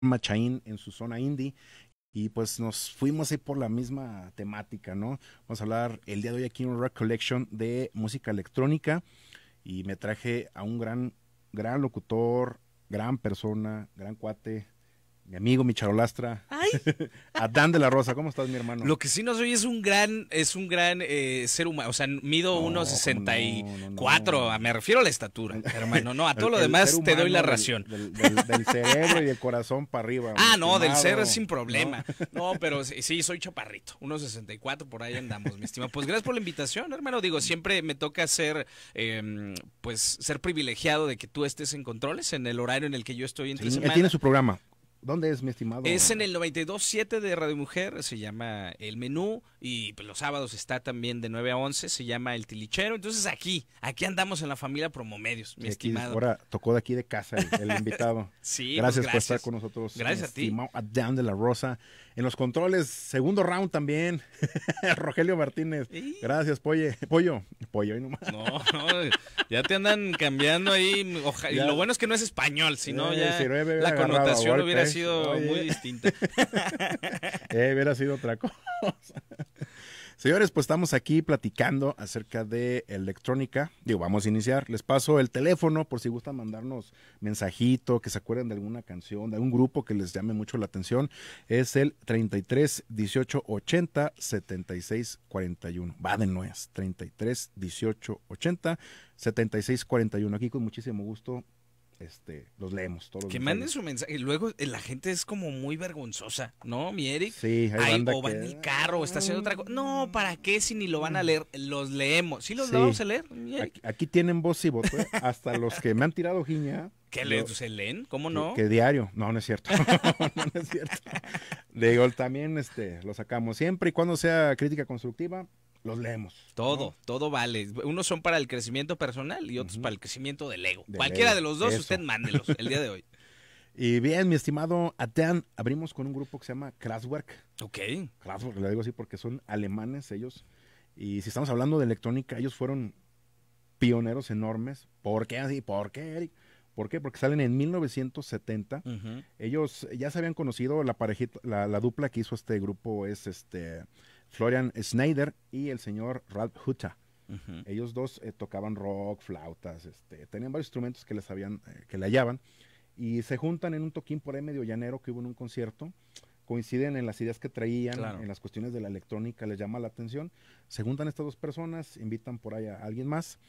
Machain en su zona indie. Y pues nos fuimos ahí por la misma temática, ¿no? Vamos a hablar el día de hoy aquí en un Rock Collection de música electrónica. Y me traje a un gran, gran locutor, gran persona, gran cuate, mi amigo, mi charolastra. Adán de la Rosa, ¿cómo estás, mi hermano? Lo que sí no soy es un gran, es un gran eh, ser humano. O sea, mido unos 1,64. me refiero a la estatura, hermano. No, a todo lo demás te doy la ración. Del, cerebro y del corazón para arriba. Ah, no, del cerebro sin problema. ¿No? pero sí, soy chaparrito. 1,64, por ahí andamos, mi estimado. Pues gracias por la invitación, hermano. Digo, siempre me toca ser, em, pues, ser privilegiado de que tú estés en controles en el horario en el que yo estoy en tiene su programa. ¿Dónde es, mi estimado? Es en el 92.7 de Radio Mujer, se llama El Menú, y pues, los sábados está también de 9 a 11, se llama El Tilichero. Entonces aquí, aquí andamos en la familia Promomedios, mi estimado. ahora tocó de aquí de casa el, invitado. sí, pues, gracias, por estar con nosotros. Gracias a ti. Adán de la Rosa. En los controles, segundo round también. Rogelio Martínez. Gracias, pollo Pollo. Pollo, ahí nomás. No, no, ya te andan cambiando ahí. y lo bueno es que no es español, sino eh, ya la connotación hubiera sido muy distinta. Eh, hubiera sido otra cosa. Señores, pues estamos aquí platicando acerca de electrónica. Digo, vamos a iniciar. Les paso el teléfono por si gustan mandarnos mensajito, que se acuerden de alguna canción, de algún grupo que les llame mucho la atención. Es el 33 18 80 76 41. Va de nuez, 33 18 80 76 41. Aquí con muchísimo gusto este, los leemos todos los Que manden su mensaje. Luego eh, la gente es como muy vergonzosa, ¿no, mi Eric? Sí, hay Ay, o carro, está haciendo otra cosa. No, ¿para qué si ni lo van a mm. leer? Los leemos. ¿Sí los vamos a leer? Aquí, aquí, tienen voz y voto, ¿eh? hasta los que me han tirado jiña. ¿Qué se leen? ¿Cómo no? Que, diario. No, no es cierto. no, no es cierto. Digo, también este, lo sacamos siempre y cuando sea crítica constructiva, los leemos. Todo, todo vale. Unos son para el crecimiento personal y otros para el crecimiento del ego. Cualquiera de los dos, usted mándelos el día de hoy. Y bien, mi estimado Atean, abrimos con un grupo que se llama Kraftwerk. Ok. Kraftwerk, le digo así porque son alemanes ellos. Y si estamos hablando de electrónica, ellos fueron pioneros enormes. ¿Por qué así? ¿Por qué, Eric? ¿Por qué? Porque salen en 1970. Ellos ya se habían conocido, la parejita, la, dupla que hizo este grupo es este Florian Schneider y el señor Ralph Hutta. Ellos dos eh, tocaban rock, flautas, este, tenían varios instrumentos que les habían, eh, que le hallaban, y se juntan en un toquín por ahí medio llanero que hubo en un concierto, coinciden en las ideas que traían, en las cuestiones de la electrónica, les llama la atención, se juntan estas dos personas, invitan por ahí a alguien más,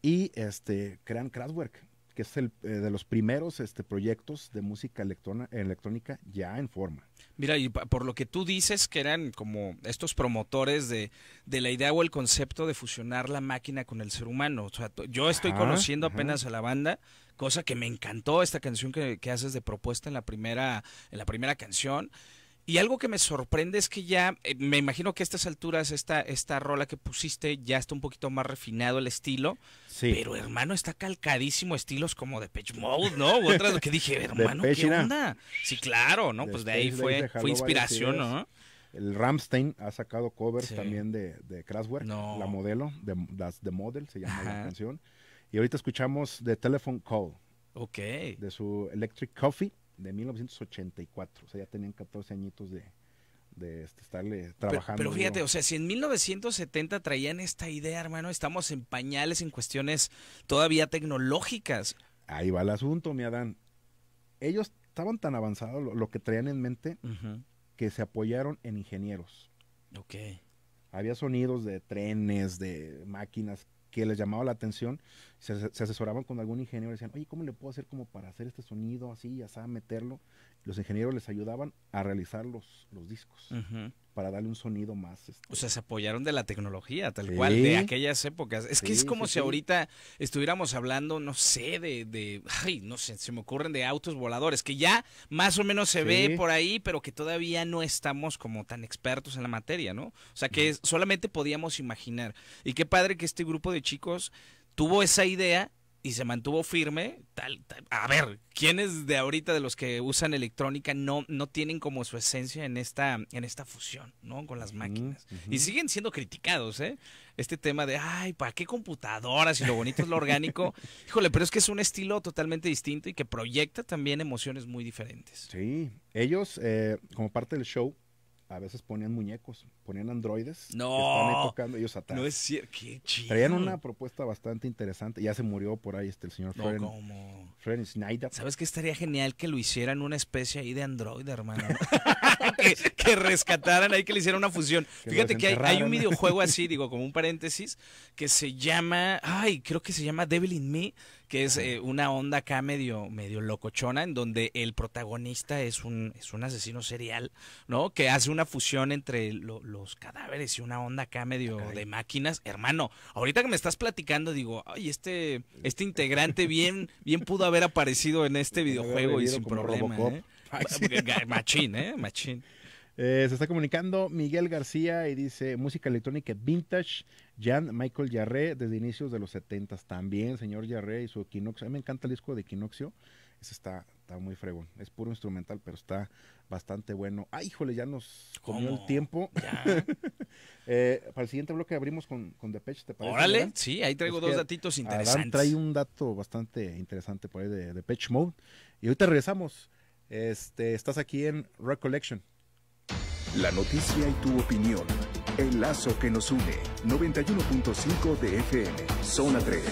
y este, crean Kraftwerk, que es el eh, de los primeros este, proyectos de música electrónica ya en forma. Mira, y por lo que tú dices que eran como estos promotores de, la idea o el concepto de fusionar la máquina con el ser humano. sea, yo estoy conociendo apenas a la banda, cosa que me encantó esta canción que, que haces de propuesta en la primera, en la primera canción. Y algo que me sorprende es que ya, eh, me imagino que a estas alturas, esta, esta rola que pusiste ya está un poquito más refinado el estilo. Sí. Pero hermano, está calcadísimo estilos como de Page Mode, ¿no? U otras que dije, hermano, ¿qué onda? Sí, claro, ¿no? pues de ahí fue, fue inspiración, ¿no? El Ramstein ha sacado covers también de, de la modelo, de, las Model se llama la canción. Y ahorita escuchamos The Telephone Call. Ok. De su Electric Coffee de 1984. O sea, ya tenían 14 añitos de, de este, estarle trabajando. Pero, fíjate, o sea, si en 1970 traían esta idea, hermano, estamos en pañales en cuestiones todavía tecnológicas. Ahí va el asunto, mi Adán. Ellos estaban tan avanzados, lo, que traían en mente, que se apoyaron en ingenieros. Ok. Había sonidos de trenes, de máquinas que les llamaba la atención, se, asesoraban con algún ingeniero y decían, oye, ¿cómo le puedo hacer como para hacer este sonido así, ya sabes, meterlo? los ingenieros les ayudaban a realizar los, discos para darle un sonido más. Este o sea, se apoyaron de la tecnología, tal cual, de aquellas épocas. Es que es como si ahorita estuviéramos hablando, no sé, de, de, ay, no sé, se me ocurren de autos voladores, que ya más o menos se ve por ahí, pero que todavía no estamos como tan expertos en la materia, ¿no? O sea, que solamente podíamos imaginar. Y qué padre que este grupo de chicos tuvo esa idea y se mantuvo firme. Tal, A ver, ¿quiénes de ahorita de los que usan electrónica no, no tienen como su esencia en esta, en esta fusión, ¿no? Con las máquinas. Y siguen siendo criticados, ¿eh? Este tema de, ay, ¿para qué computadoras? Y lo bonito es lo orgánico. Híjole, pero es que es un estilo totalmente distinto y que proyecta también emociones muy diferentes. Sí, ellos, eh, como parte del show, a veces ponían muñecos, ponían androides. No. están tocando ellos atrás. No es cierto, qué chido. Traían una propuesta bastante interesante. Ya se murió por ahí este, el señor no, ¿cómo? Fred Snyder. ¿Sabes qué estaría genial que lo hicieran una especie ahí de androide, hermano? que, rescataran ahí, que le hicieran una fusión. Fíjate que hay, hay, un videojuego así, digo, como un paréntesis, que se llama, ay, creo que se llama Devil in Me que es eh, una onda acá medio, medio locochona, en donde el protagonista es un, es un asesino serial, ¿no? Que hace una fusión entre los cadáveres y una onda acá medio de máquinas. Hermano, ahorita que me estás platicando, digo, ay, este, este integrante bien, bien pudo haber aparecido en este videojuego y sin problema. ¿eh? Machín, ¿eh? Machín. Eh, se está comunicando Miguel García y dice música electrónica vintage Jan Michael Yarré, desde inicios de los 70 también, señor Yarré y su Equinoxio. A mí me encanta el disco de Equinoxio. Ese está, está muy fregón. Es puro instrumental, pero está bastante bueno. ¡Ay, ah, híjole! Ya nos comió el tiempo. Eh, para el siguiente bloque abrimos con, con Depeche, ¿te parece? Órale, sí, ahí traigo dos datitos interesantes. trae un dato bastante interesante por ahí de Depeche Mode. Y ahorita regresamos. Este, estás aquí en Recollection. La noticia y tu opinión el lazo que nos une. 91.5 de FM. Zona 3.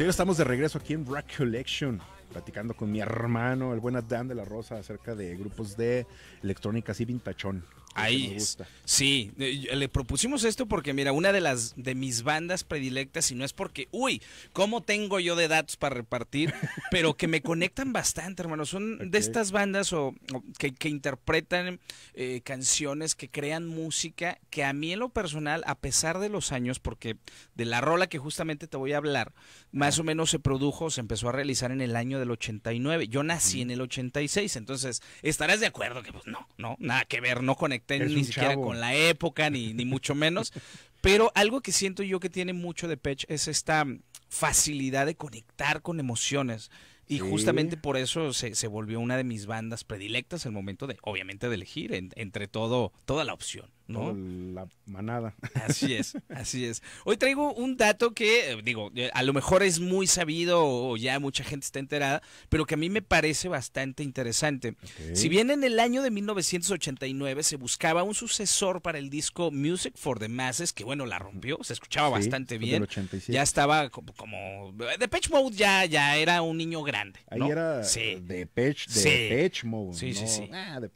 Hoy estamos de regreso aquí en Rack Collection, platicando con mi hermano, el buen Adán de la Rosa, acerca de grupos de electrónica y vintachón. Ahí Sí, eh, le propusimos esto porque mira, una de las de mis bandas predilectas y no es porque, uy, cómo tengo yo de datos para repartir, pero que me conectan bastante, hermano. Son de estas bandas o, que, interpretan eh, canciones, que crean música, que a mí en lo personal, a pesar de los años, porque de la rola que justamente te voy a hablar, más o menos se produjo, se empezó a realizar en el año del 89. Yo nací en el 86, entonces estarás de acuerdo que pues, no, no, nada que ver, no conectar ni siquiera con la época, ni, mucho menos. Pero algo que siento yo que tiene mucho de Pech es esta facilidad de conectar con emociones. Y justamente por eso se, se, volvió una de mis bandas predilectas el momento de, obviamente, de elegir entre todo, toda la opción. ¿no? la manada. Así es, así es. Hoy traigo un dato que, eh, digo, eh, a lo mejor es muy sabido o ya mucha gente está enterada, pero que a mí me parece bastante interesante. Si bien en el año de 1989 se buscaba un sucesor para el disco Music for the Masses, que bueno, la rompió, se escuchaba bastante bien. Ya estaba como, como Pitch Mode ya, ya era un niño grande. Ahí era sí. Pitch Mode. Sí, ah, Mode.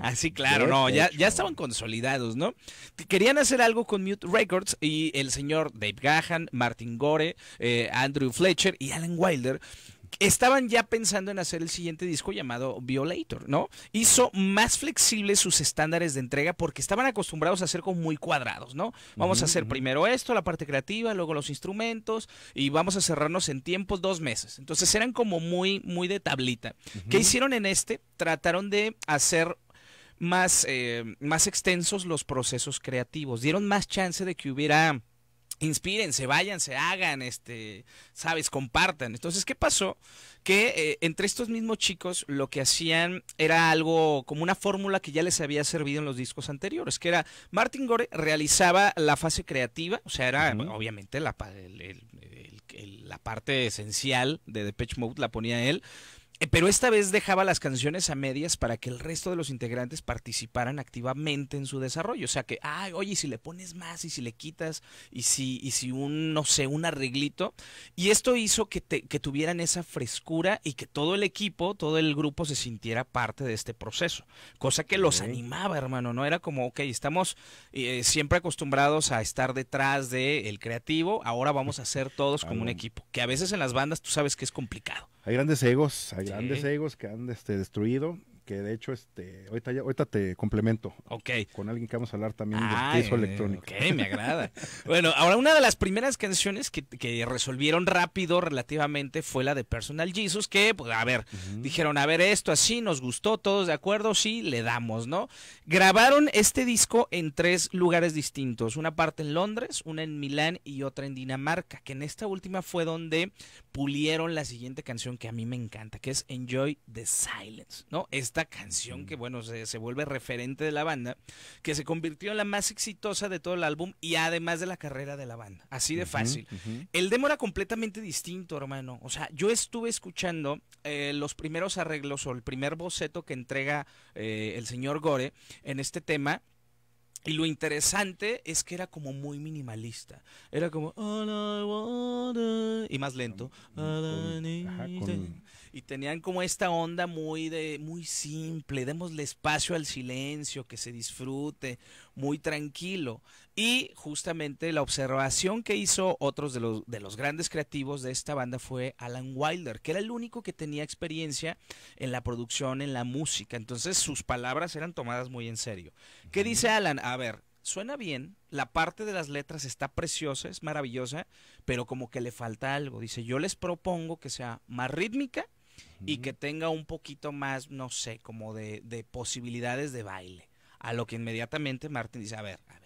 así ah, claro, no, ya, ya estaban consolidados, Querían hacer algo con Mute Records y el señor Dave Gahan, Martin Gore, eh, Andrew Fletcher y Alan Wilder estaban ya pensando en hacer el siguiente disco llamado Violator, ¿no? Hizo más flexibles sus estándares de entrega porque estaban acostumbrados a ser como muy cuadrados, ¿no? Vamos a hacer primero esto, la parte creativa, luego los instrumentos y vamos a cerrarnos en tiempos dos meses. Entonces eran como muy, muy de tablita. ¿Qué hicieron en este? Trataron de hacer más, eh, más extensos los procesos creativos, dieron más chance de que hubiera vayan se hagan, este, sabes, compartan. Entonces, ¿qué pasó? Que eh, entre estos mismos chicos lo que hacían era algo como una fórmula que ya les había servido en los discos anteriores, que era Martin Gore realizaba la fase creativa, o sea, era obviamente la, la parte esencial de Depeche Mode la ponía él eh, pero esta vez dejaba las canciones a medias para que el resto de los integrantes participaran activamente en su desarrollo. O sea que, ay, oye, si le pones más y si le quitas y si, y si un, no sé, un arreglito. Y esto hizo que, que tuvieran esa frescura y que todo el equipo, todo el grupo se sintiera parte de este proceso. Cosa que los animaba, hermano, ¿no? Era como, ok, estamos eh, siempre acostumbrados a estar detrás del creativo, ahora vamos a ser todos como un equipo. Que a veces en las bandas tú sabes que es complicado hay grandes egos, hay grandes egos que han este, destruido que de hecho este ahorita te complemento okay. con alguien que vamos a hablar también de electrónico Ok, me agrada bueno ahora una de las primeras canciones que, resolvieron rápido relativamente fue la de Personal Jesus que pues a ver dijeron a ver esto así nos gustó todos de acuerdo sí le damos no grabaron este disco en tres lugares distintos una parte en Londres una en Milán y otra en Dinamarca que en esta última fue donde pulieron la siguiente canción que a mí me encanta, que es Enjoy the Silence, ¿no? Esta canción mm. que, bueno, se, se, vuelve referente de la banda, que se convirtió en la más exitosa de todo el álbum y además de la carrera de la banda, así de fácil. El demo era completamente distinto, hermano. O sea, yo estuve escuchando eh, los primeros arreglos o el primer boceto que entrega eh, el señor Gore en este tema y lo interesante es que era como muy minimalista. Era como y más lento. Y tenían como esta onda muy de muy simple, démosle espacio al silencio, que se disfrute, muy tranquilo. Y justamente la observación que hizo otros de los, grandes creativos de esta banda fue Alan Wilder, que era el único que tenía experiencia en la producción, en la música. Entonces sus palabras eran tomadas muy en serio. ¿Qué dice Alan? A ver, suena bien, la parte de las letras está preciosa, es maravillosa, pero como que le falta algo. Dice, yo les propongo que sea más rítmica y que tenga un poquito más, no sé, como de, de posibilidades de baile. A lo que inmediatamente Martin dice, a ver, a ver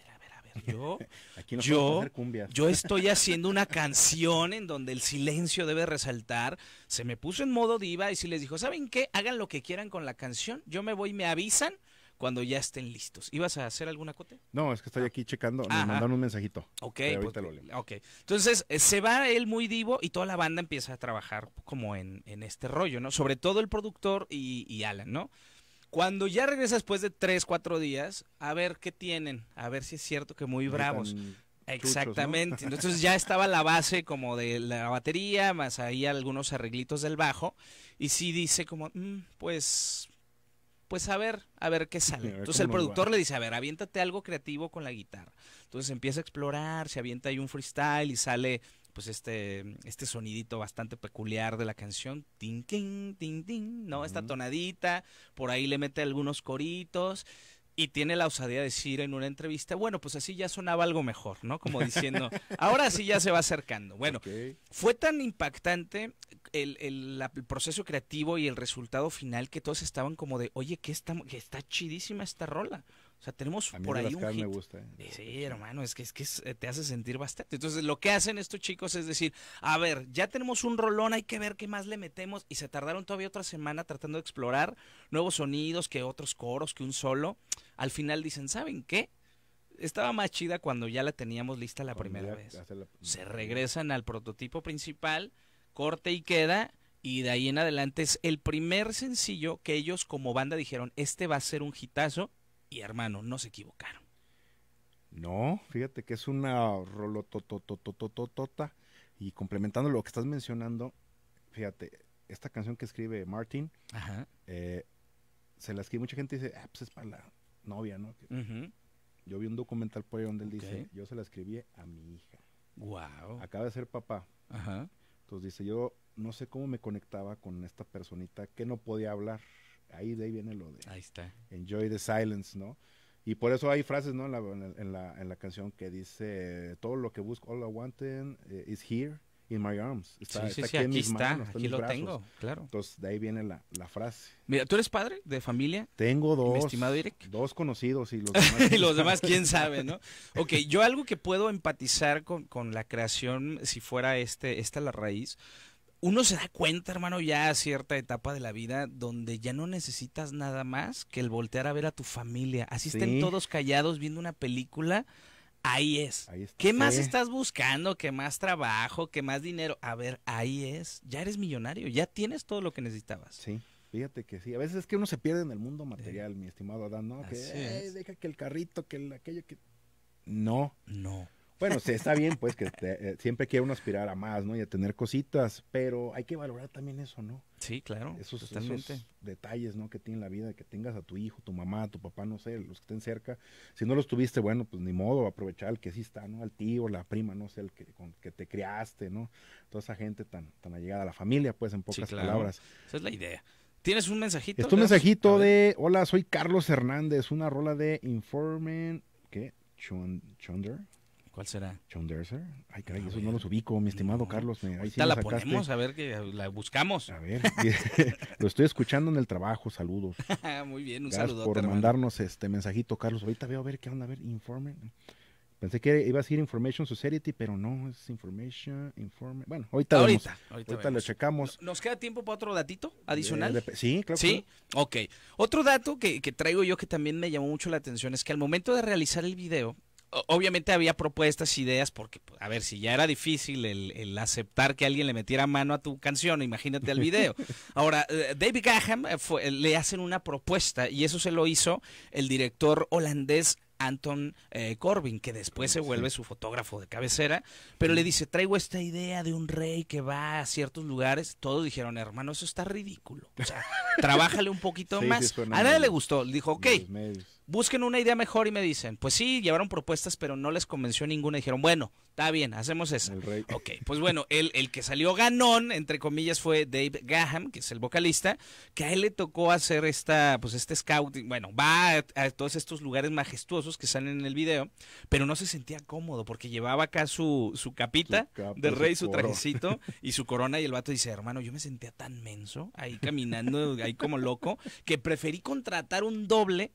yo, yo estoy haciendo una canción en donde el silencio debe resaltar. Se me puso en modo diva y si les dijo, ¿saben qué? Hagan lo que quieran con la canción. Yo me voy, y me avisan cuando ya estén listos. ¿Ibas a hacer alguna cote No, es que estoy aquí checando, me mandaron un mensajito. Ok, pues, Entonces, eh, se va él muy divo y toda la banda empieza a trabajar como en, en este rollo, ¿no? Sobre todo el productor y Alan, ¿no? Cuando ya regresa después de tres, cuatro días, a ver qué tienen, a ver si es cierto que muy bravos. Exactamente. Entonces ya estaba la base como de la batería, más ahí algunos arreglitos del bajo. Y sí dice como, mm, pues, pues a ver, a ver qué sale. Entonces el productor le dice, a ver, aviéntate algo creativo con la guitarra. Entonces empieza a explorar, se avienta ahí un freestyle y sale pues este, este sonidito bastante peculiar de la canción, tin, tin, tin, tin, ¿no? Esta tonadita, por ahí le mete algunos coritos y tiene la osadía de decir en una entrevista, bueno, pues así ya sonaba algo mejor, ¿no? Como diciendo, ahora sí ya se va acercando. Bueno, fue tan impactante el, el, proceso creativo y el resultado final que todos estaban como de, oye, está, que está chidísima esta rola. O sea, tenemos por ahí un me gusta. ¿eh? Pues sí, hermano, es que, es que eh, te hace sentir bastante. Entonces, lo que hacen estos chicos es decir, a ver, ya tenemos un rolón, hay que ver qué más le metemos. Y se tardaron todavía otra semana tratando de explorar nuevos sonidos, que otros coros, que un solo. Al final dicen, ¿saben qué? Estaba más chida cuando ya la teníamos lista la primera vez. Se regresan al prototipo principal, corte y queda. Y de ahí en adelante es el primer sencillo que ellos como banda dijeron, este va a ser un hitazo y hermano, no se equivocaron. No, fíjate que es una rolotototototota. Y complementando lo que estás mencionando, fíjate, esta canción que escribe Martin, se la escribe, mucha gente dice, pues es para la novia, ¿no? Yo vi un documental por ahí donde él dice, yo se la escribí a mi hija. Wow. Acaba de ser papá. Ajá. Entonces dice, yo no sé cómo me conectaba con esta personita que no podía hablar. Ahí de ahí viene lo de ahí está. Enjoy the silence, ¿no? Y por eso hay frases, ¿no? En la, en la, en la canción que dice, todo lo que busco, all I want is here in my arms. sí, sí, sí, aquí, está, aquí lo tengo, claro. Entonces, de ahí viene la, la, frase. Mira, ¿tú eres padre de familia? Tengo dos. estimado Eric. Dos conocidos y los demás. y los demás, quién sabe, ¿no? Ok, yo algo que puedo empatizar con, con la creación, si fuera este, esta la raíz, uno se da cuenta, hermano, ya a cierta etapa de la vida donde ya no necesitas nada más que el voltear a ver a tu familia. Así estén todos callados viendo una película. Ahí es. ¿Qué más estás buscando? ¿Qué más trabajo? ¿Qué más dinero? A ver, ahí es. Ya eres millonario, ya tienes todo lo que necesitabas. Sí, fíjate que sí. A veces es que uno se pierde en el mundo eh. material, mi estimado Adán, ¿no? Que, deja que el carrito, que aquello que... No. No. Bueno, sí, está bien, pues, que eh, siempre quiere uno aspirar a más, ¿no? Y a tener cositas, pero hay que valorar también eso, ¿no? Sí, claro. Esos, detalles, ¿no? Que tiene la vida, que tengas a tu hijo, tu mamá, tu papá, no sé, los que estén cerca. Si no los tuviste, bueno, pues ni modo, aprovechar al que sí está, ¿no? Al tío, la prima, no sé, el que, con, que te criaste, ¿no? Toda esa gente tan, tan allegada a la familia, pues, en pocas palabras. Esa es la idea. ¿Tienes un mensajito? Es un mensajito de, hola, soy Carlos Hernández, una rola de Informen, ¿qué? Chunder. ¿Cuál será? Dercer. Ay, caray, eso no los ubico, mi estimado Carlos. Me, ahí sí la sacaste. ponemos, a ver que la buscamos. A ver, lo estoy escuchando en el trabajo, saludos. Muy bien, un saludo. por mandarnos este mensajito, Carlos. Ahorita veo a ver qué onda, a ver, informe. Pensé que iba a decir Information Society, pero no, es Information, Informe. Bueno, ahorita Ahorita, lo checamos. ¿Nos queda tiempo para otro datito adicional? Eh, sí, claro. Sí, que ok. Otro dato que traigo yo que también me llamó mucho la atención es que al momento de realizar el video, obviamente había propuestas, ideas, porque, pues, a ver, si ya era difícil el, aceptar que alguien le metiera mano a tu canción, imagínate el video. Ahora, eh, David Gaham eh, fue, le hacen una propuesta y eso se lo hizo el director holandés Anton eh, Corbin, que después se vuelve su fotógrafo de cabecera, pero le dice, traigo esta idea de un rey que va a ciertos lugares. Todos dijeron, hermano, eso está ridículo. O sea, trabájale un poquito más. a nadie le gustó. Dijo, ok, busquen una idea mejor y me dicen, pues sí, llevaron propuestas, pero no les convenció ninguna. dijeron, bueno, está bien, hacemos eso. Ok, pues bueno, el, que salió ganón, entre comillas, fue Dave Gaham, que es el vocalista, que a él le tocó hacer esta, pues este scouting. Bueno, va a, todos estos lugares majestuosos que salen en el video, pero no se sentía cómodo porque llevaba acá su, capita de rey, su, su trajecito y su corona. Y el vato dice, hermano, yo me sentía tan menso ahí caminando, ahí como loco, que preferí contratar un doble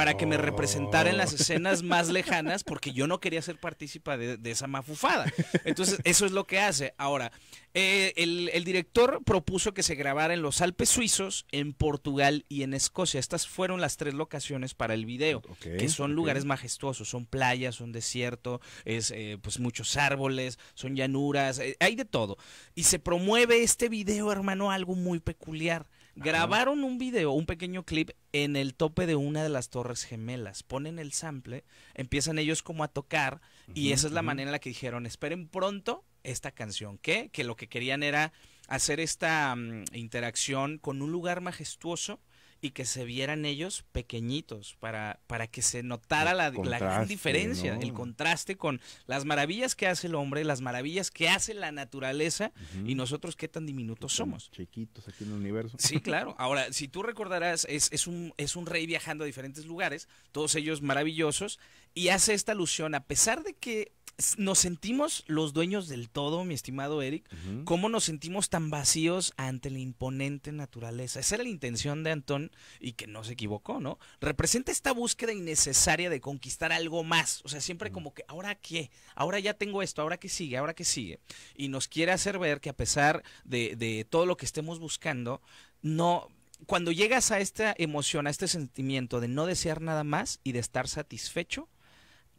para que me representara en las escenas más lejanas porque yo no quería ser partícipa de, esa mafufada. Entonces, eso es lo que hace. Ahora, eh, el, director propuso que se grabara en los Alpes suizos, en Portugal y en Escocia. Estas fueron las tres locaciones para el video, que son lugares majestuosos, son playas, son desierto, es eh, pues muchos árboles, son llanuras, eh, hay de todo. Y se promueve este video, hermano, algo muy peculiar. Grabaron un video, un pequeño clip en el tope de una de las torres gemelas. Ponen el sample, empiezan ellos como a tocar y esa es la manera en la que dijeron, esperen pronto esta canción. ¿Qué? Que lo que querían era hacer esta mm, interacción con un lugar majestuoso y que se vieran ellos pequeñitos para, para que se notara la, la, gran diferencia, el contraste con las maravillas que hace el hombre, las maravillas que hace la naturaleza y nosotros qué tan diminutos somos. Chiquitos aquí en el universo. Sí, claro. Ahora, si tú recordarás, es, es, un, es un rey viajando a diferentes lugares, todos ellos maravillosos, y hace esta alusión, a pesar de que nos sentimos los dueños del todo, mi estimado Eric, cómo nos sentimos tan vacíos ante la imponente naturaleza. Esa era la intención de Antón y que no se equivocó, ¿no? Representa esta búsqueda innecesaria de conquistar algo más. O sea, siempre como que, ¿ahora qué? Ahora ya tengo esto, ¿ahora qué sigue? ¿Ahora qué sigue? Y nos quiere hacer ver que a pesar de, de todo lo que estemos buscando, no, cuando llegas a esta emoción, a este sentimiento de no desear nada más y de estar satisfecho,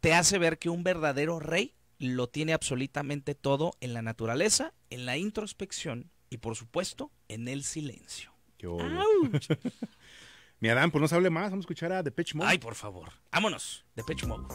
te hace ver que un verdadero rey lo tiene absolutamente todo en la naturaleza, en la introspección y por supuesto en el silencio. Yo. Mi Adán, pues no se hable más, vamos a escuchar a The Pitch Mode. Ay, por favor, vámonos, The Pitch Mode.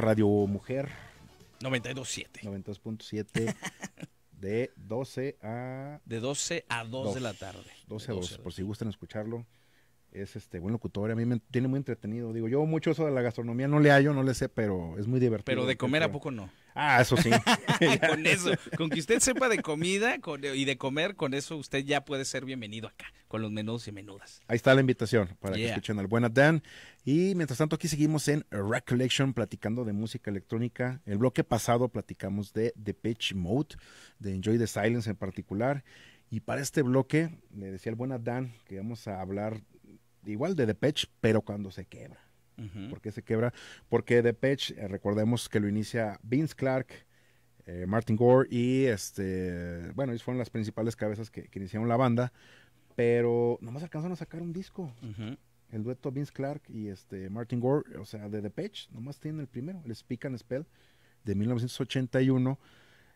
Radio Mujer. 92.7. 92.7 de 12 a... De 12 a 2, de la tarde. 12 a 2, 12 por si gustan escucharlo. Es este buen locutor, a mí me tiene muy entretenido. Digo, yo mucho eso de la gastronomía no le hallo, no le sé, pero es muy divertido. Pero de comer a poco no. Ah, eso sí. con eso, con que usted sepa de comida y de comer, con eso usted ya puede ser bienvenido acá, con los menudos y menudas. Ahí está la invitación para que escuchen al buen Dan. Y mientras tanto, aquí seguimos en Recollection platicando de música electrónica. El bloque pasado platicamos de The Pitch Mode, de Enjoy the Silence en particular. Y para este bloque, le decía el buen Dan que vamos a hablar igual de The Pitch, pero cuando se quebra. ¿Por qué se quebra? Porque The eh, recordemos que lo inicia Vince Clark, eh, Martin Gore y este, bueno, ellos fueron las principales cabezas que, iniciaron la banda, pero nomás alcanzaron a sacar un disco. El dueto Vince Clark y este Martin Gore, o sea, de The nomás tienen el primero, el Speak and Spell de 1981.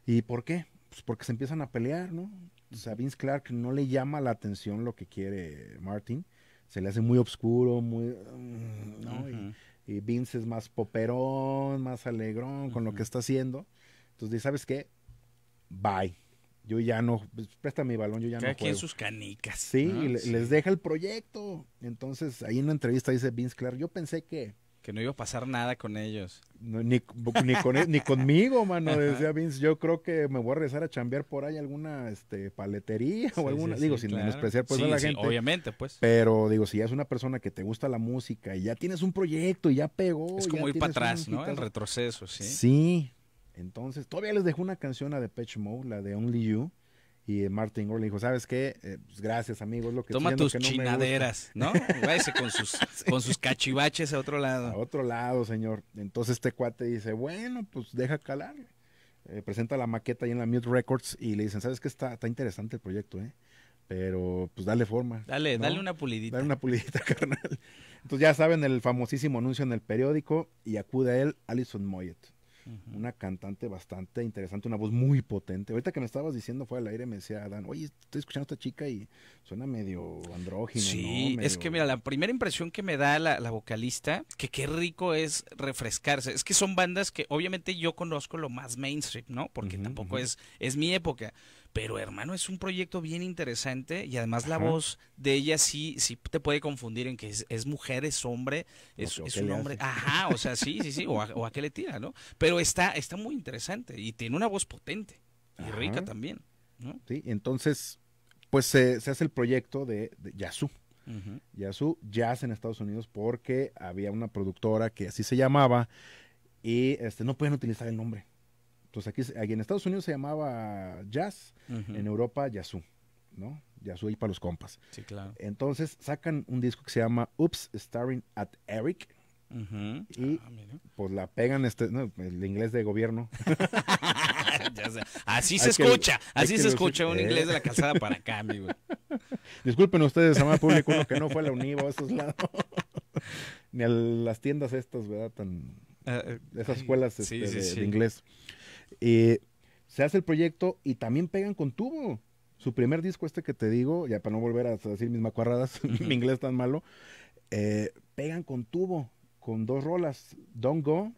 ¿Y por qué? Pues porque se empiezan a pelear, ¿no? O sea, Vince Clark no le llama la atención lo que quiere Martin se le hace muy oscuro, muy... Mm, ¿no? y, Vince es más poperón, más alegrón con lo que está haciendo. Entonces, ¿sabes qué? Bye. Yo ya no, pues, presta mi balón, yo ya no juego. en sus canicas. Sí, les deja el proyecto. Entonces, ahí en una entrevista dice Vince Clark, yo pensé que que no iba a pasar nada con ellos. ni, ni, con, e, ni, conmigo, mano, decía Vince. Yo creo que me voy a regresar a chambear por ahí alguna este, paletería o alguna. digo, sin despreciar pues, a la gente. Obviamente, pues. Pero digo, si ya es una persona que te gusta la música y ya tienes un proyecto y ya pegó. Es como ir para atrás, ¿no? El retroceso, sí. Sí. Entonces, todavía les dejo una canción a Depeche Mode, la de Only You y Martin Gore le dijo, ¿sabes qué? Eh, pues gracias, amigo, es lo que Toma tus no chinaderas, ¿no? Váyase con sus, con sus cachivaches a otro lado. A otro lado, señor. Entonces este cuate dice, bueno, pues deja calar. Eh, presenta la maqueta ahí en la Mute Records y le dicen, ¿sabes qué? Está, está interesante el proyecto, ¿eh? Pero pues dale forma. Dale, dale una pulidita. Dale una pulidita, carnal. Entonces ya saben el famosísimo anuncio en el periódico y acude a él Alison Moyet una cantante bastante interesante, una voz muy potente. Ahorita que me estabas diciendo fue al aire, me decía Adán, oye, estoy escuchando a esta chica y suena medio andrógino. Sí, es que mira, la primera impresión que me da la, vocalista, que qué rico es refrescarse. Es que son bandas que obviamente yo conozco lo más mainstream, ¿no? Porque tampoco es, es mi época pero hermano, es un proyecto bien interesante y además la voz de ella sí, sí te puede confundir en que es, mujer, es hombre, es, un hombre. Ajá, o sea, sí, sí, sí, o a, qué le tira, ¿no? Pero está, está muy interesante y tiene una voz potente y rica también. ¿no? Sí, entonces, pues se, hace el proyecto de, Yasu. Yasu, jazz en Estados Unidos, porque había una productora que así se llamaba y este, no pueden utilizar el nombre. Entonces aquí, aquí, en Estados Unidos se llamaba jazz, en Europa yazoo, ¿no? Yazoo y para los compas. Sí, claro. Entonces sacan un disco que se llama Oops, Starring at Eric. Y ah, pues la pegan este, no, el inglés de gobierno. así se escucha, así se escucha un inglés de la eh. calzada para acá, amigo. Disculpen ustedes, amado público, que no fue a la Univo a esos lados. Ni a las tiendas estas, ¿verdad? Tan, ah, eh, esas escuelas sí, sí, este, sí. de inglés. Y eh, se hace el proyecto y también pegan con tubo. Su primer disco, este que te digo, ya para no volver a decir mis macuarradas, mi inglés tan malo, eh, pegan con tubo, con dos rolas, Don't Go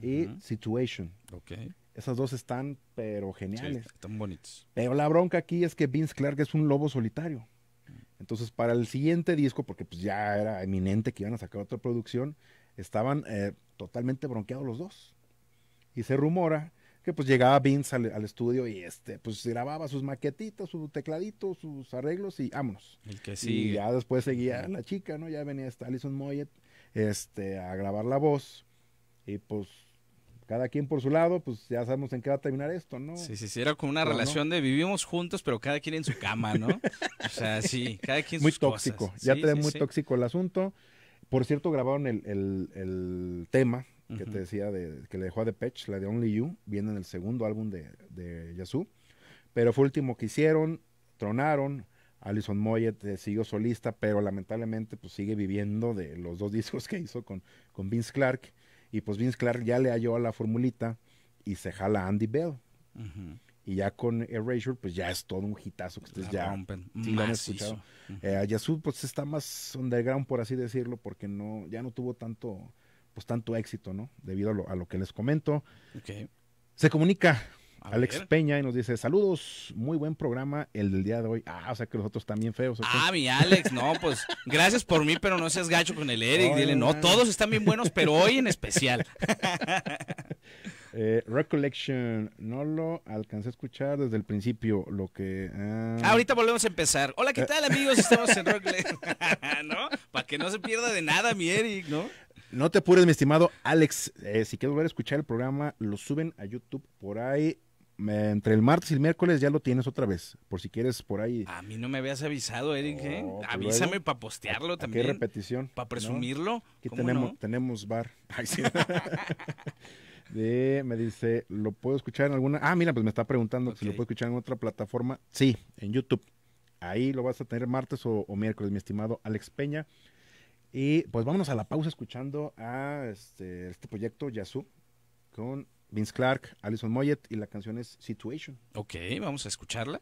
y Situation. ok Esas dos están, pero geniales. están bonitas. Pero la bronca aquí es que Vince Clark es un lobo solitario. Entonces, para el siguiente disco, porque pues, ya era eminente que iban a sacar otra producción, estaban eh, totalmente bronqueados los dos. Y se rumora que pues llegaba Vince al, estudio y este, pues grababa sus maquetitas, su tecladito, sus arreglos y vámonos. El que sí. Y ya después seguía la chica, ¿no? Ya venía esta Alison Moyet este, a grabar la voz y pues cada quien por su lado, pues ya sabemos en qué va a terminar esto, ¿no? Sí, sí, sí, era como una relación de vivimos juntos, pero cada quien en su cama, ¿no? o sea, sí, cada quien en muy tóxico, ya te ve muy tóxico el asunto. Por cierto, grabaron el, el, el tema que te decía de, que le dejó a Depeche, la de Only You, viene en el segundo álbum de, de Yazoo. Pero fue último que hicieron, tronaron. Alison Moyet eh, siguió solista, pero lamentablemente pues, sigue viviendo de los dos discos que hizo con, con Vince Clark. Y pues Vince Clark ya le halló a la formulita y se jala a Andy Bell. Y ya con Erasure, pues ya es todo un hitazo que ustedes ya, sí, han escuchado. Eh, Yasu, pues está más underground, por así decirlo, porque no, ya no tuvo tanto pues tanto éxito, ¿no? Debido a lo, que les comento. Okay. Se comunica Alex Peña y nos dice, saludos, muy buen programa el del día de hoy. Ah, o sea que los otros están feos. ah, mi Alex, no, pues gracias por mí, pero no seas gacho con el Eric. Dile, no, todos están bien buenos, pero hoy en especial. Eh, Recollection, no lo alcancé a escuchar desde el principio, lo que... Ah... ahorita volvemos a empezar. Hola, ¿qué eh. tal amigos? Estamos en Recollection, ¿no? Para que no se pierda de nada mi Eric, ¿no? No te apures, mi estimado Alex. Eh, si quieres volver a escuchar el programa, lo suben a YouTube por ahí. entre el martes y el miércoles ya lo tienes otra vez. Por si quieres por ahí. A mí no me habías avisado, Eric. ¿eh? Pues Avísame para postearlo también. ¿Qué repetición? Para presumirlo. Aquí tenemos, bar. me dice, ¿lo puedo escuchar en alguna? Ah, mira, pues me está preguntando si lo puedo escuchar en otra plataforma. Sí, en YouTube. Ahí lo vas a tener martes o miércoles, mi estimado Alex Peña. Y pues vámonos a la pausa escuchando a este, este proyecto Yasu con Vince Clark, Alison Moyet y la canción es Situation. Ok, vamos a escucharla.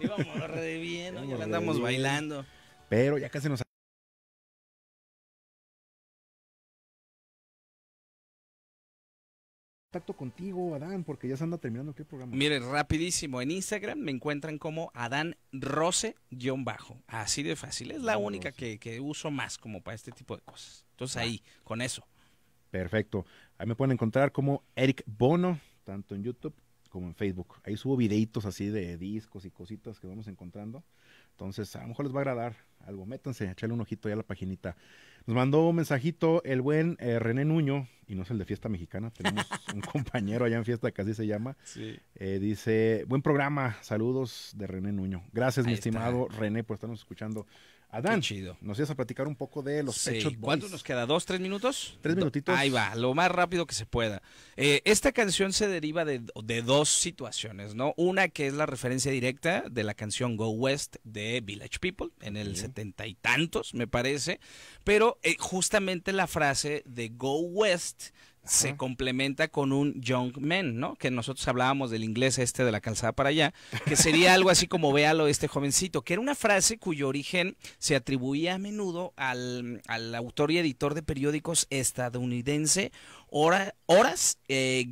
Íbamos re bien, ya la andamos bailando. Pero ya casi nos contacto contigo, Adán, porque ya se anda terminando ¿Qué programa. Mire, rapidísimo, en Instagram me encuentran como Adán Roce-bajo. Así de fácil. Es la única que, que, uso más como para este tipo de cosas. Entonces ahí, con eso. Perfecto. Ahí me pueden encontrar como Eric Bono, tanto en YouTube como en Facebook. Ahí subo videitos así de discos y cositas que vamos encontrando. Entonces, a lo mejor les va a agradar algo. Métanse, echarle un ojito ya a la paginita. Nos mandó un mensajito el buen eh, René Nuño, y no es el de Fiesta Mexicana, tenemos un compañero allá en Fiesta que así se llama. Sí. Eh, dice, buen programa, saludos de René Nuño. Gracias, mi estimado René, por estarnos escuchando. Adán, chido. nos ibas a platicar un poco de los sí. ¿Cuánto nos queda? ¿Dos, tres minutos? Tres minutitos. Ahí va, lo más rápido que se pueda. Eh, esta canción se deriva de, dos situaciones, ¿no? Una que es la referencia directa de la canción Go West de Village People, en el setenta y tantos, me parece. Pero eh, justamente la frase de Go West se complementa con un young man, ¿no? Que nosotros hablábamos del inglés este de la calzada para allá, que sería algo así como véalo este jovencito, que era una frase cuyo origen se atribuía a menudo al, autor y editor de periódicos estadounidense Horace Horas eh,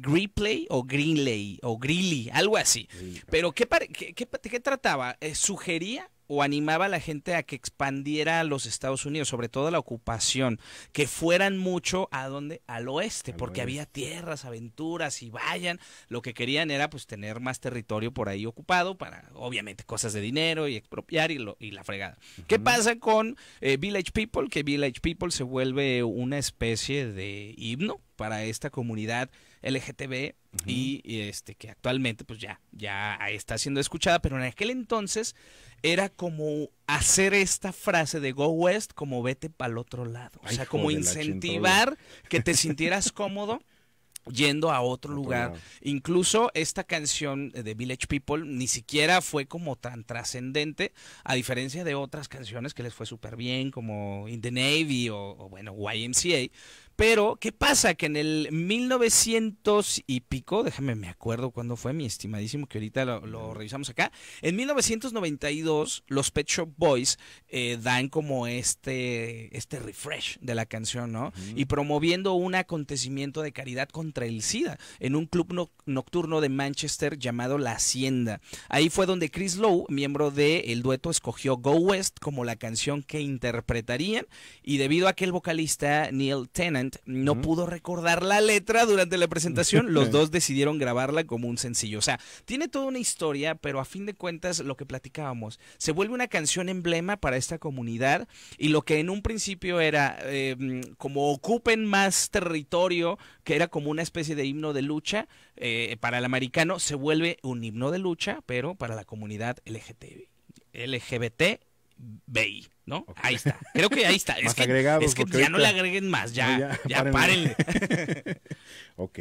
o Greenley o Greeley, algo así. Pero ¿qué, qué, trataba? Eh, sugería o animaba a la gente a que expandiera a los Estados Unidos, sobre todo la ocupación, que fueran mucho a donde, al oeste, porque había tierras, aventuras y vayan, lo que querían era pues tener más territorio por ahí ocupado para obviamente cosas de dinero y expropiar y, la fregada. ¿Qué pasa con eh, Village People? Que Village People se vuelve una especie de himno para esta comunidad LGTB y, este que actualmente pues ya, ya está siendo escuchada, pero en aquel entonces era como hacer esta frase de Go West como vete para el otro lado, o sea, como incentivar que te sintieras cómodo yendo a otro, lugar. Incluso esta canción de Village People ni siquiera fue como tan trascendente, a diferencia de otras canciones que les fue súper bien, como In the Navy o, o, bueno, YMCA, pero, ¿qué pasa? Que en el 1900 y pico, déjame, me acuerdo cuándo fue, mi estimadísimo, que ahorita lo, revisamos acá. En 1992, los Pet Shop Boys eh, dan como este, este refresh de la canción, ¿no? Y promoviendo un acontecimiento de caridad contra el SIDA en un club nocturno de Manchester llamado La Hacienda. Ahí fue donde Chris Lowe, miembro del el dueto, escogió Go West como la canción que interpretarían. Y debido a que el vocalista Neil Tennant no pudo recordar la letra durante la presentación. Los dos decidieron grabarla como un sencillo. O sea, tiene toda una historia, pero a fin de cuentas, lo que platicábamos, se vuelve una canción emblema para esta comunidad y lo que en un principio era em, como ocupen más territorio, que era como una especie de himno de lucha eh, para el americano, se vuelve un himno de lucha, pero para la comunidad LGTB. LGBT Bay, ¿no? Ahí está. Creo que ahí está. es que, ya no le agreguen más, ya, ya, párenle. ok,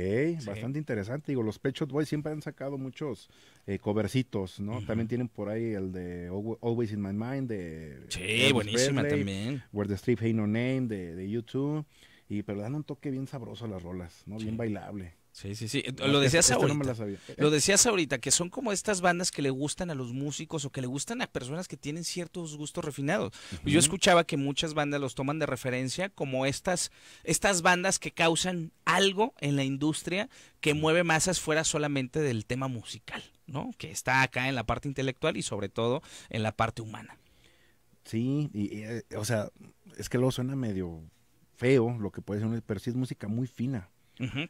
bastante interesante. Digo, los Pechot Boys siempre han sacado muchos eh, covercitos, ¿no? También tienen por ahí el de Always in My Mind, de. Sí, buenísima también. Where the Strip Ain't No Name, de, de YouTube. Y pero dan un toque bien sabroso a las rolas, ¿no? Bien bailable. Sí, sí, sí. Lo decías ahorita. Lo decías ahorita, que son como estas bandas que le gustan a los músicos o que le gustan a personas que tienen ciertos gustos refinados. Pues yo escuchaba que muchas bandas los toman de referencia como estas, estas bandas que causan algo en la industria que mueve masas fuera solamente del tema musical, ¿no? Que está acá en la parte intelectual y sobre todo en la parte humana. Sí, y, eh, o sea, es que luego suena medio feo lo que puede ser, pero sí es música muy fina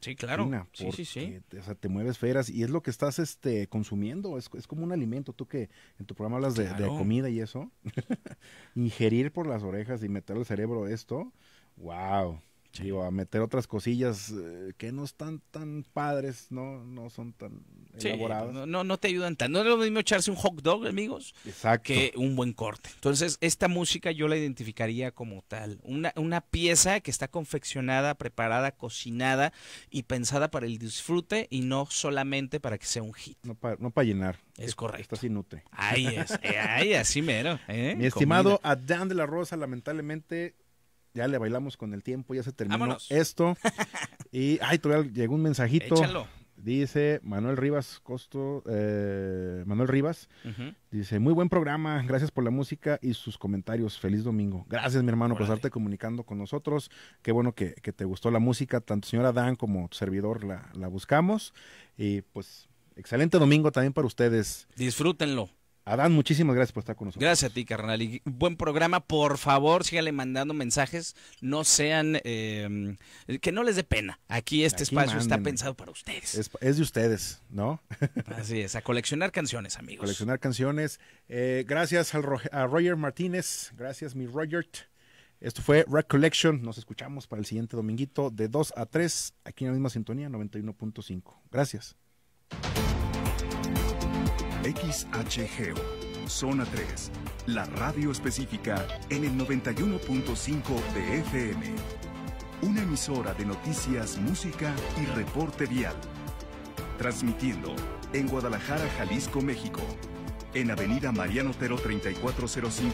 sí, claro. sí, sí, sí. O sea, te mueves feras y es lo que estás este, consumiendo, es, como un alimento. Tú que en tu programa hablas de, de, comida y eso, ingerir por las orejas y meter al cerebro esto, wow. Sí. a meter otras cosillas eh, que no están tan padres, no, no son tan elaboradas. No, no, te ayudan tanto. No es lo mismo echarse un hot dog, amigos, que un buen corte. Entonces, esta música yo la identificaría como tal. Una, una pieza que está confeccionada, preparada, cocinada y pensada para el disfrute y no solamente para que sea un hit. No para no llenar. Es correcto. sin nutre. Ahí es, eh, así mero. ¿eh? Mi estimado Adán de la Rosa, lamentablemente ya le bailamos con el tiempo, ya se terminó esto. Y, ay, todavía llegó un mensajito. Dice Manuel Rivas Costo, eh, Manuel Rivas, dice, muy buen programa, gracias por la música y sus comentarios, feliz domingo. Gracias mi hermano por estarte comunicando con nosotros, qué bueno que, te gustó la música, tanto señora Dan como tu servidor la buscamos y pues excelente domingo también para ustedes. Disfrútenlo. Adán, muchísimas gracias por estar con nosotros. Gracias a ti, carnal. Y buen programa. Por favor, síganle mandando mensajes. No sean. Eh, que no les dé pena. Aquí este espacio está pensado para ustedes. Es, de ustedes, ¿no? Así es. A coleccionar canciones, amigos. Coleccionar canciones. Eh, gracias a Roger Martínez. Gracias, mi Roger. Esto fue Collection, Nos escuchamos para el siguiente dominguito de 2 a 3, aquí en la misma sintonía, 91.5. Gracias. XHGO, Zona 3, la radio específica en el 91.5 de FM. Una emisora de noticias, música y reporte vial. Transmitiendo en Guadalajara, Jalisco, México. En Avenida Mariano Otero 3405.